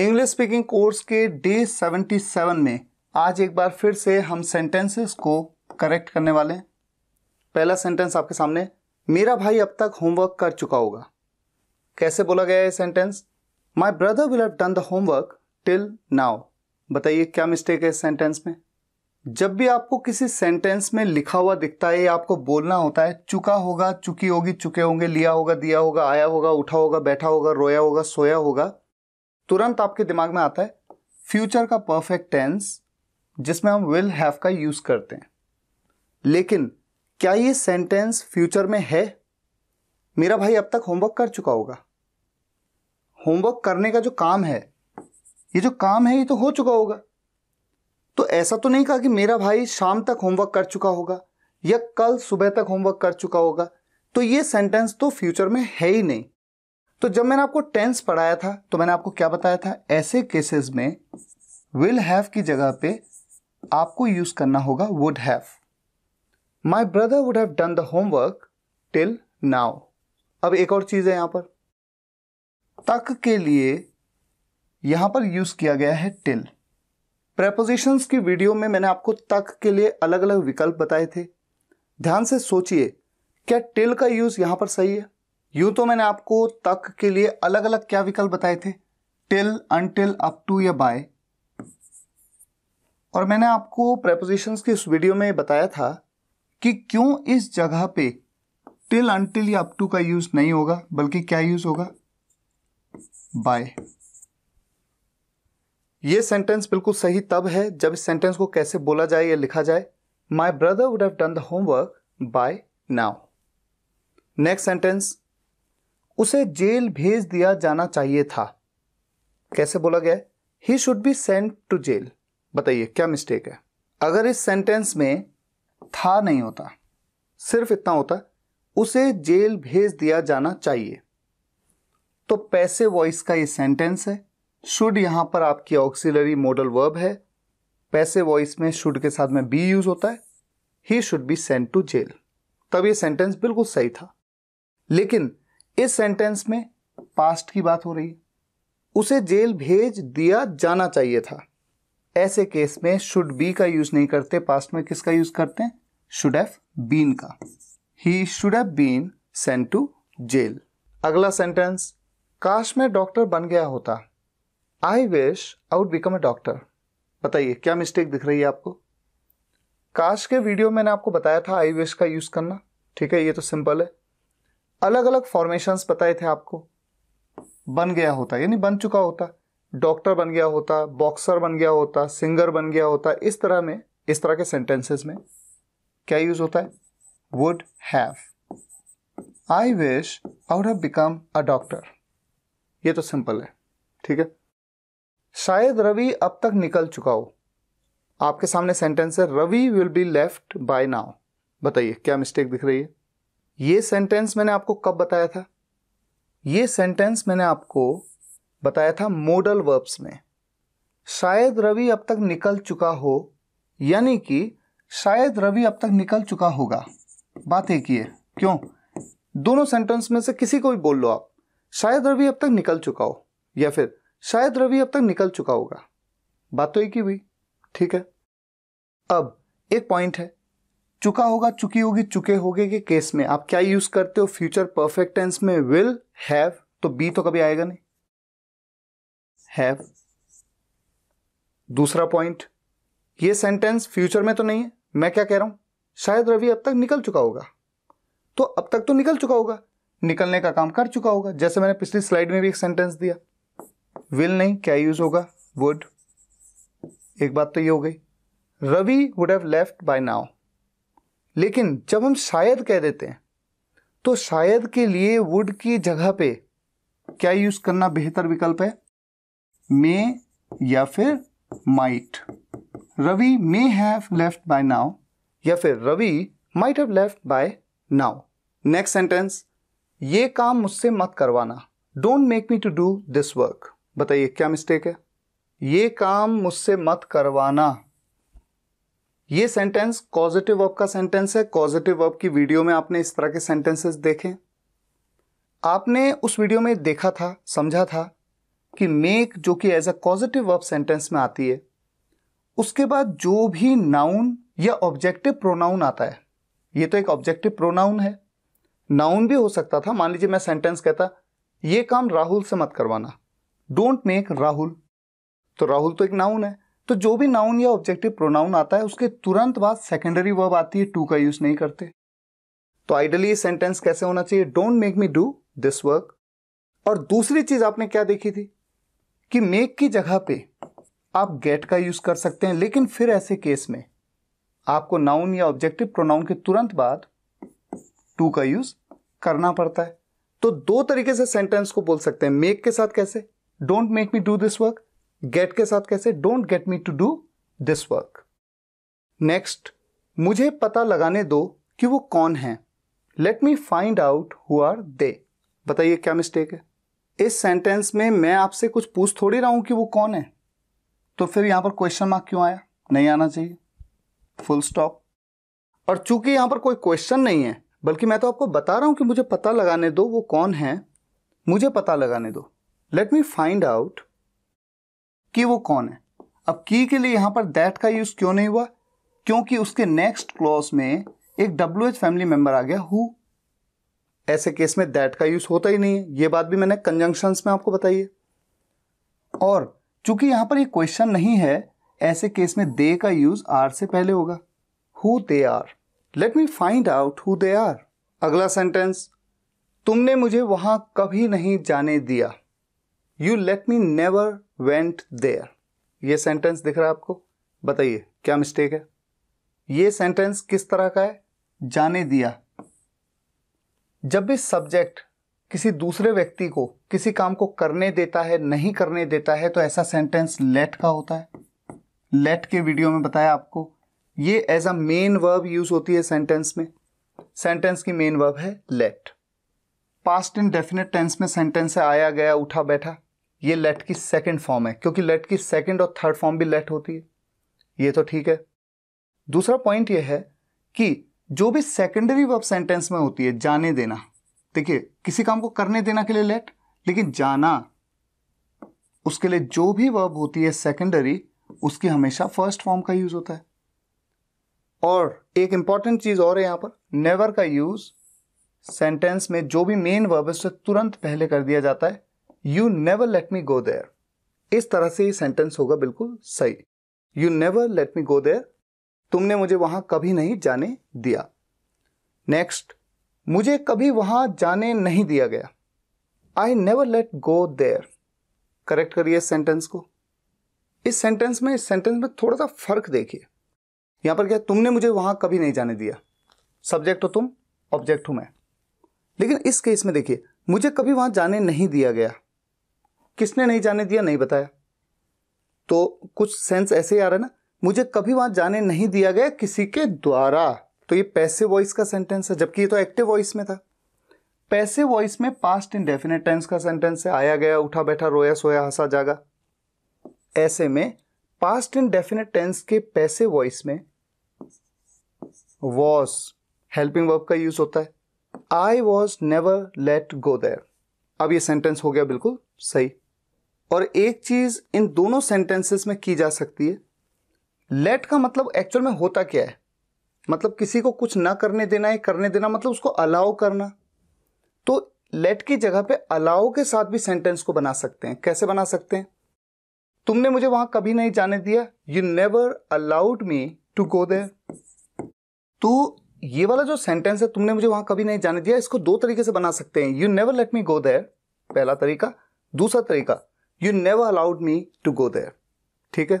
English speaking course के day 77 में आज एक बार फिर से हम सेंटेंसेस को करेक्ट करने वाले हैं पहला सेंटेंस आपके सामने मेरा भाई अब तक होमवर्क कर चुका होगा कैसे बोला गया है sentence my brother will have done the homework till now बताइए क्या मिस्टेक है इस सेंटेंस में जब भी आपको किसी सेंटेंस में लिखा हुआ दिखता है या आपको बोलना होता है चुका होगा चुकी होगी चुके होंगे लिया होगा दिया होगा आया होगा उठा होगा बैठा होगा रोया होगा सोया होगा तुरंत आपके दिमाग में आता है फ्यूचर का परफेक्ट टेंस जिसमें हम विल हैव का यूज करते हैं लेकिन क्या ये सेंटेंस फ्यूचर में है मेरा भाई अब तक होमवर्क कर चुका होगा होमवर्क करने का जो काम है ये जो काम है ये तो हो चुका होगा तो ऐसा तो नहीं कहा कि मेरा भाई शाम तक होमवर्क कर चुका होगा या कल सुबह तक होमवर्क कर चुका होगा तो ये सेंटेंस तो फ्यूचर में है ही नहीं तो जब मैंने आपको टेंस पढ़ाया था तो मैंने आपको क्या बताया था ऐसे केसेस में विल हैव की जगह पे आपको यूज करना होगा would have my brother would have done the homework till now अब एक और चीज है यहां पर तक के लिए यहां पर यूज किया गया है टिल प्रेपोजिशंस की वीडियो में मैंने आपको तक के लिए अलग अलग विकल्प बताए थे ध्यान से सोचिए क्या टिल का यूज यहां पर सही है यूं तो मैंने आपको तक के लिए अलग अलग क्या विकल्प बताए थे टिल अनटिल अप टू या बाय और मैंने आपको प्रेपोजिशंस के इस वीडियो में बताया था कि क्यों इस जगह पे टिल अनटिल या अप टू का यूज नहीं होगा बल्कि क्या यूज होगा बाय ये सेंटेंस बिल्कुल सही तब है जब इस सेंटेंस को कैसे बोला जाए या लिखा जाए my brother would have done the homework by now next sentence उसे जेल भेज दिया जाना चाहिए था कैसे बोला गया he should be sent to jail बताइए क्या मिस्टेक है अगर इस सेंटेंस में था नहीं होता सिर्फ इतना होता उसे जेल भेज दिया जाना चाहिए तो पैसे वॉइस का ये सेंटेंस है शुड यहां पर आपकी ऑक्सिलरी मॉडल वर्ब है पैसे वॉइस में शुड के साथ में बी यूज होता है he should be sent to jail तब ये सेंटेंस बिल्कुल सही था लेकिन इस सेंटेंस में पास्ट की बात हो रही है उसे जेल भेज दिया जाना चाहिए था ऐसे केस में शुड बी का यूज नहीं करते पास्ट में किसका यूज करते हैं शुड हैव बीन का he should have been sent to jail अगला सेंटेंस काश मैं डॉक्टर बन गया होता I wish I would become a doctor बताइए क्या मिस्टेक दिख रही है आपको काश के वीडियो मैंने आपको बताया था आई विश का यूज करना ठीक है ये तो सिंपल है अलग अलग फॉर्मेशंस बताए थे आपको बन गया होता यानी बन चुका होता डॉक्टर बन गया होता बॉक्सर बन गया होता सिंगर बन गया होता इस तरह में इस तरह के सेंटेंसेस में क्या यूज होता है would have I wish I would have become a doctor ये तो सिंपल है ठीक है शायद रवि अब तक निकल चुका हो आपके सामने सेंटेंस है Ravi will be left by now बताइए क्या मिस्टेक दिख रही है ये सेंटेंस मैंने आपको कब बताया था ये सेंटेंस मैंने आपको बताया था मोडल वर्ब्स में शायद रवि अब तक निकल चुका हो यानी कि शायद रवि अब तक निकल चुका होगा बात एक ही है क्यों दोनों सेंटेंस में से किसी को भी बोल लो आप शायद रवि अब तक निकल चुका हो या फिर शायद रवि अब तक निकल चुका होगा बात तो एक ही हुई ठीक है अब एक पॉइंट है चुका होगा चुकी होगी चुके होगे के केस में आप क्या यूज करते हो फ्यूचर परफेक्ट टेंस में विल हैव तो बी तो कभी आएगा नहीं हैव दूसरा पॉइंट ये सेंटेंस फ्यूचर में तो नहीं है मैं क्या कह रहा हूं शायद रवि अब तक निकल चुका होगा तो अब तक तो निकल चुका होगा निकलने का काम कर चुका होगा जैसे मैंने पिछली स्लाइड में भी एक सेंटेंस दिया विल नहीं क्या यूज होगा वुड एक बात तो ये हो गई Ravi would have left by now लेकिन जब हम शायद कह देते हैं तो शायद के लिए वुड की जगह पे क्या यूज करना बेहतर विकल्प है मे या फिर might Ravi may have left by now या फिर Ravi might have left by now next sentence ये काम मुझसे मत करवाना don't make me to do this work बताइए क्या मिस्टेक है ये काम मुझसे मत करवाना ये सेंटेंस कॉजिटिव वर्ब का सेंटेंस है कॉजिटिव वर्ब की वीडियो में आपने इस तरह के सेंटेंसेस देखे आपने उस वीडियो में देखा था समझा था कि मेक जो कि as a causative verb sentence में आती है उसके बाद जो भी नाउन या ऑब्जेक्टिव प्रोनाउन आता है ये तो एक ऑब्जेक्टिव प्रोनाउन है नाउन भी हो सकता था मान लीजिए मैं सेंटेंस कहता ये काम राहुल से मत करवाना डोंट मेक राहुल तो राहुल तो एक नाउन है तो जो भी नाउन या ऑब्जेक्टिव प्रोनाउन आता है उसके तुरंत बाद सेकेंडरी वर्ब आती है टू का यूज नहीं करते तो आइडली सेंटेंस कैसे होना चाहिए don't make me do this work और दूसरी चीज आपने क्या देखी थी कि मेक की जगह पे आप गेट का यूज कर सकते हैं लेकिन फिर ऐसे केस में आपको नाउन या ऑब्जेक्टिव प्रोनाउन के तुरंत बाद टू का यूज करना पड़ता है तो दो तरीके से सेंटेंस को बोल सकते हैं मेक के साथ कैसे don't make me do this work get के साथ कैसे don't get me to do this work next मुझे पता लगाने दो कि वो कौन है let me find out who are they बताइए क्या मिस्टेक है इस सेंटेंस में मैं आपसे कुछ पूछ थोड़ी रहा हूं कि वो कौन है तो फिर यहां पर क्वेश्चन मार्क क्यों आया नहीं आना चाहिए फुल स्टॉप और चूंकि यहां पर कोई क्वेश्चन नहीं है बल्कि मैं तो आपको बता रहा हूं कि मुझे पता लगाने दो वो कौन है मुझे पता लगाने दो लेट मी फाइंड आउट कि वो कौन है अब की के लिए यहाँ पर दैट का यूज़ क्यों नहीं हुआ क्योंकि उसके नेक्स्ट क्लॉज में एक डब्ल्यू एच फैमिली मेम्बर आ गया हु ऐसे केस में दैट का यूज़ होता ही नहीं है ये बात भी मैंने कंजंक्शन में आपको बताई है और चूंकि यहां पर ये क्वेश्चन नहीं है ऐसे केस में दे का यूज़ आर से पहले होगा who they are let me find out who they are अगला सेंटेंस तुमने मुझे वहां कभी नहीं जाने दिया you let me never went there ये सेंटेंस दिख रहा है आपको बताइए क्या मिस्टेक है ये सेंटेंस किस तरह का है जाने दिया जब भी सब्जेक्ट किसी दूसरे व्यक्ति को किसी काम को करने देता है नहीं करने देता है तो ऐसा सेंटेंस लेट का होता है लेट के वीडियो में बताया आपको ये as a main verb use होती है सेंटेंस में सेंटेंस की मेन वर्ब है let past indefinite tense में सेंटेंस आया गया उठा बैठा ये लेट की सेकंड फॉर्म है क्योंकि लेट की सेकंड और थर्ड फॉर्म भी लेट होती है ये तो ठीक है दूसरा पॉइंट ये है कि जो भी सेकेंडरी वर्ब सेंटेंस में होती है जाने देना देखिए किसी काम को करने देना के लिए लेट लेकिन जाना उसके लिए जो भी वर्ब होती है सेकेंडरी उसकी हमेशा फर्स्ट फॉर्म का यूज होता है और एक इंपॉर्टेंट चीज और है यहां पर नेवर का यूज सेंटेंस में जो भी मेन वर्ब है उससे तुरंत पहले कर दिया जाता है you never let me go there इस तरह से ये सेंटेंस होगा बिल्कुल सही you never let me go there तुमने मुझे वहां कभी नहीं जाने दिया नेक्स्ट मुझे कभी वहां जाने नहीं दिया गया I never let go there correct करिए सेंटेंस को इस सेंटेंस में इस सेंटेंस में थोड़ा सा फर्क देखिए यहां पर क्या तुमने मुझे वहां कभी नहीं जाने दिया सब्जेक्ट हो तुम ऑब्जेक्ट हूं मैं लेकिन इस केस में देखिए मुझे कभी वहां जाने नहीं दिया गया किसने नहीं जाने दिया नहीं बताया तो कुछ सेंस ऐसे ही आ रहा है ना मुझे कभी वहां जाने नहीं दिया गया किसी के द्वारा तो ये पैसे वॉइस का सेंटेंस है जबकि ये तो एक्टिव वॉइस में था पैसे वॉइस में पास्ट इंडेफिनेट टेंस का सेंटेंस है आया गया उठा बैठा रोया सोया हंसा जागा ऐसे में पास्ट डेफिनेट टेंस के पैसे वॉइस में वॉज हेल्पिंग वर्ब का यूज होता है I was never let go there अब ये सेंटेंस हो गया बिल्कुल सही और एक चीज इन दोनों सेंटेंसेस में की जा सकती है लेट का मतलब एक्चुअल में होता क्या है मतलब किसी को कुछ ना करने देना है करने देना मतलब उसको अलाउ करना तो लेट की जगह पे अलाउ के साथ भी सेंटेंस को बना सकते हैं कैसे बना सकते हैं तुमने मुझे वहां कभी नहीं जाने दिया you never allowed me to go there तो ये वाला जो सेंटेंस है तुमने मुझे वहां कभी नहीं जाने दिया इसको दो तरीके से बना सकते हैं you never let me go there पहला तरीका दूसरा तरीका you never allowed me to go there ठीक है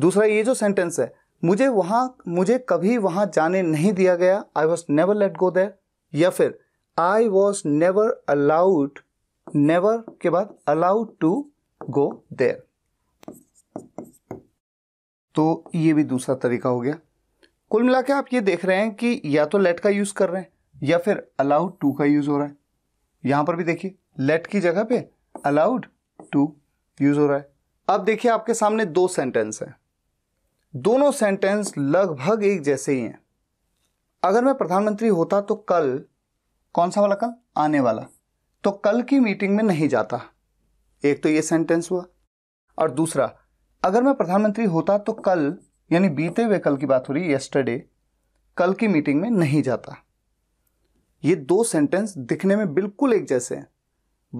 दूसरा ये जो सेंटेंस है मुझे वहां मुझे कभी वहां जाने नहीं दिया गया I was never let go there या फिर I was never allowed never के बाद अलाउड टू गो देयर तो ये भी दूसरा तरीका हो गया कुल मिला के आप ये देख रहे हैं कि या तो लेट का यूज़ कर रहे हैं या फिर अलाउड टू का यूज़ हो रहा है यहां पर भी देखिए लेट की जगह पे अलाउड टू यूज हो रहा है अब देखिए आपके सामने दो सेंटेंस हैं दोनों सेंटेंस लगभग एक जैसे ही हैं अगर मैं प्रधानमंत्री होता तो कल कौन सा वाला कल आने वाला तो कल की मीटिंग में नहीं जाता एक तो ये सेंटेंस हुआ और दूसरा अगर मैं प्रधानमंत्री होता तो कल यानी बीते हुए कल की बात हो रही यस्टरडे कल की मीटिंग में नहीं जाता ये दो सेंटेंस दिखने में बिल्कुल एक जैसे हैं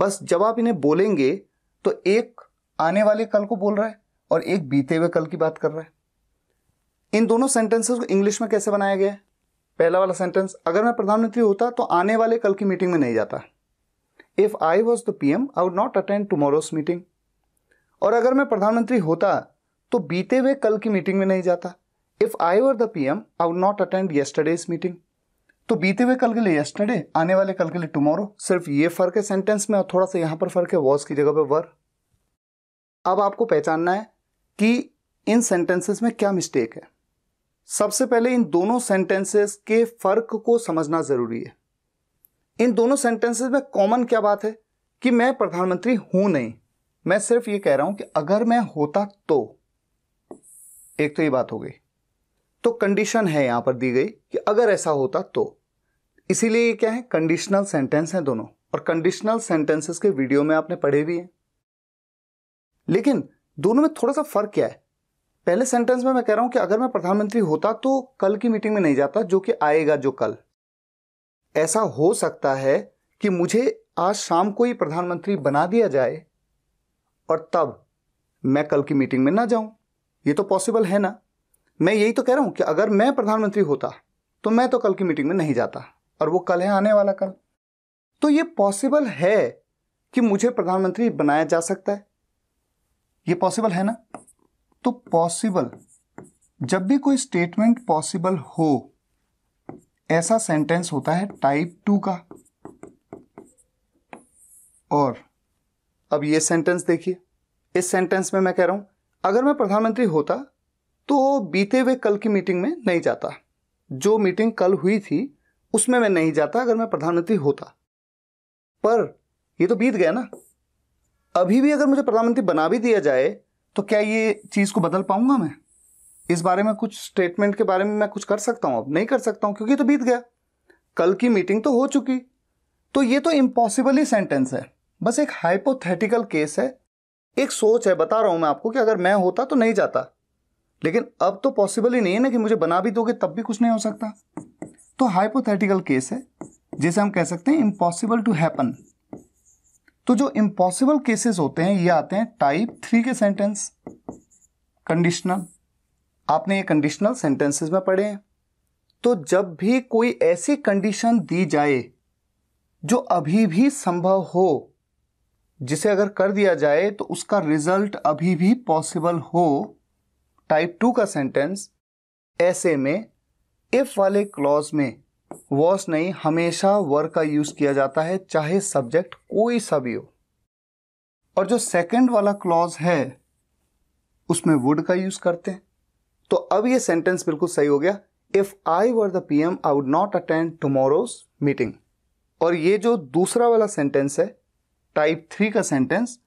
बस जब आप इन्हें बोलेंगे तो एक आने वाले कल को बोल रहा है और एक बीते हुए कल की बात कर रहा है इन दोनों सेंटेंसेस को इंग्लिश में कैसे बनाया गया है पहला वाला सेंटेंस अगर मैं प्रधानमंत्री होता तो आने वाले कल की मीटिंग में नहीं जाता if I was the P M I would not attend tomorrow's meeting और अगर मैं प्रधानमंत्री होता तो बीते हुए कल की मीटिंग में नहीं जाता if I were the P M I would not attend yesterday's meeting तो बीते हुए कल के लिए यस्टरडे आने वाले कल के लिए टुमारो सिर्फ ये फ़र्क है सेंटेंस में और थोड़ा सा यहां पर फ़र्क है वॉज की जगह पर वर अब आपको पहचानना है कि इन सेंटेंसेस में क्या मिस्टेक है सबसे पहले इन दोनों सेंटेंसेस के फ़र्क को समझना ज़रूरी है इन दोनों सेंटेंसेस में कॉमन क्या बात है कि मैं प्रधानमंत्री हूं नहीं मैं सिर्फ ये कह रहा हूं कि अगर मैं होता तो एक तो ये बात हो गई तो कंडीशन है यहां पर दी गई कि अगर ऐसा होता तो इसीलिए ये क्या है कंडीशनल सेंटेंस है दोनों और कंडीशनल सेंटेंसेस के वीडियो में आपने पढ़े भी हैं लेकिन दोनों में थोड़ा सा फर्क क्या है पहले सेंटेंस में मैं कह रहा हूं कि अगर मैं प्रधानमंत्री होता तो कल की मीटिंग में नहीं जाता जो कि आएगा जो कल ऐसा हो सकता है कि मुझे आज शाम को ही प्रधानमंत्री बना दिया जाए और तब मैं कल की मीटिंग में ना जाऊं ये तो पॉसिबल है ना मैं यही तो कह रहा हूं कि अगर मैं प्रधानमंत्री होता तो मैं तो कल की मीटिंग में नहीं जाता और वो कल है आने वाला कल तो ये पॉसिबल है कि मुझे प्रधानमंत्री बनाया जा सकता है ये पॉसिबल है ना तो पॉसिबल जब भी कोई स्टेटमेंट पॉसिबल हो ऐसा सेंटेंस होता है टाइप टू का और अब ये सेंटेंस देखिए इस सेंटेंस में मैं कह रहा हूं अगर मैं प्रधानमंत्री होता तो बीते हुए कल की मीटिंग में नहीं जाता जो मीटिंग कल हुई थी उसमें मैं नहीं जाता अगर मैं प्रधानमंत्री होता पर ये तो बीत गया ना अभी भी अगर मुझे प्रधानमंत्री बना भी दिया जाए तो क्या ये चीज़ को बदल पाऊंगा मैं इस बारे में कुछ स्टेटमेंट के बारे में मैं कुछ कर सकता हूँ अब नहीं कर सकता हूँ क्योंकि तो बीत गया कल की मीटिंग तो हो चुकी तो ये तो इम्पॉसिबल ही सेंटेंस है बस एक हाइपोथेटिकल केस है एक सोच है बता रहा हूँ मैं आपको कि अगर मैं होता तो नहीं जाता लेकिन अब तो पॉसिबल ही नहीं है ना कि मुझे बना भी दोगे तब भी कुछ नहीं हो सकता तो हाइपोथेटिकल केस है जिसे हम कह सकते हैं इम्पॉसिबल टू हैपन तो जो इम्पॉसिबल केसेस होते हैं ये आते हैं टाइप थ्री के सेंटेंस कंडीशनल आपने ये कंडीशनल सेंटेंसेस में पढ़े हैं तो जब भी कोई ऐसी कंडीशन दी जाए जो अभी भी संभव हो जिसे अगर कर दिया जाए तो उसका रिजल्ट अभी भी पॉसिबल हो टाइप टू का सेंटेंस ऐसे में इफ वाले क्लॉज में वॉस नहीं हमेशा वर का यूज किया जाता है चाहे सब्जेक्ट कोई सा भी हो और जो सेकंड वाला क्लॉज है उसमें वुड का यूज करते हैं तो अब ये सेंटेंस बिल्कुल सही हो गया if I were the P M I would not attend tomorrow's meeting और ये जो दूसरा वाला सेंटेंस है टाइप थ्री का सेंटेंस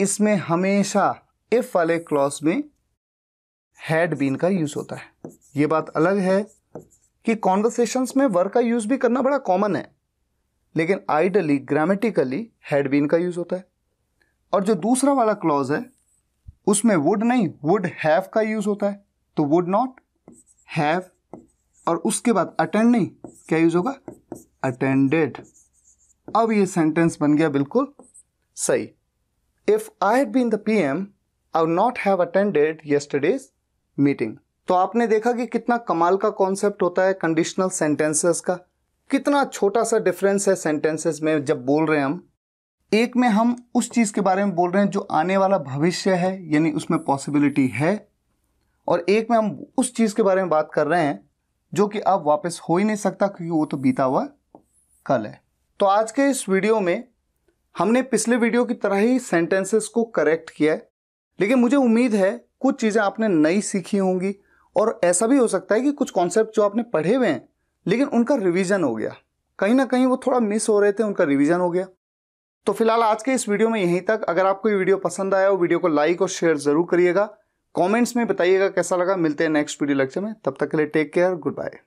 इसमें हमेशा इफ वाले क्लॉज में हैड बीन का यूज़ होता है ये बात अलग है कि कॉन्वर्सेशंस में वर का यूज़ भी करना बड़ा कॉमन है लेकिन आइडली ग्रामेटिकली हैड बीन का यूज़ होता है और जो दूसरा वाला क्लॉज है उसमें वुड नहीं वुड हैव का यूज़ होता है तो वुड नॉट हैव और उसके बाद अटेंड नहीं क्या यूज़ होगा अटेंडेड अब ये सेंटेंस बन गया बिल्कुल सही if I have been the PM I would not have attended yesterday's meeting तो आपने देखा कि कितना कमाल का कॉन्सेप्ट होता है कंडीशनल सेंटेंसेस का कितना छोटा सा डिफरेंस है सेंटेंसेस में जब बोल रहे हैं हम एक में हम उस चीज़ के बारे में बोल रहे हैं जो आने वाला भविष्य है यानी उसमें पॉसिबिलिटी है और एक में हम उस चीज़ के बारे में बात कर रहे हैं जो कि अब वापस हो ही नहीं सकता क्योंकि वो तो बीता हुआ कल है तो आज के इस वीडियो में हमने पिछले वीडियो की तरह ही सेंटेंसेस को करेक्ट किया है लेकिन मुझे उम्मीद है कुछ चीज़ें आपने नई सीखी होंगी और ऐसा भी हो सकता है कि कुछ कॉन्सेप्ट जो आपने पढ़े हुए हैं लेकिन उनका रिवीजन हो गया कहीं ना कहीं वो थोड़ा मिस हो रहे थे उनका रिवीजन हो गया तो फिलहाल आज के इस वीडियो में यहीं तक अगर आपको ये वीडियो पसंद आया हो वीडियो को लाइक और शेयर ज़रूर करिएगा कमेंट्स में बताइएगा कैसा लगा मिलते हैं नेक्स्ट वीडियो लेक्चर में तब तक के लिए टेक केयर गुड बाय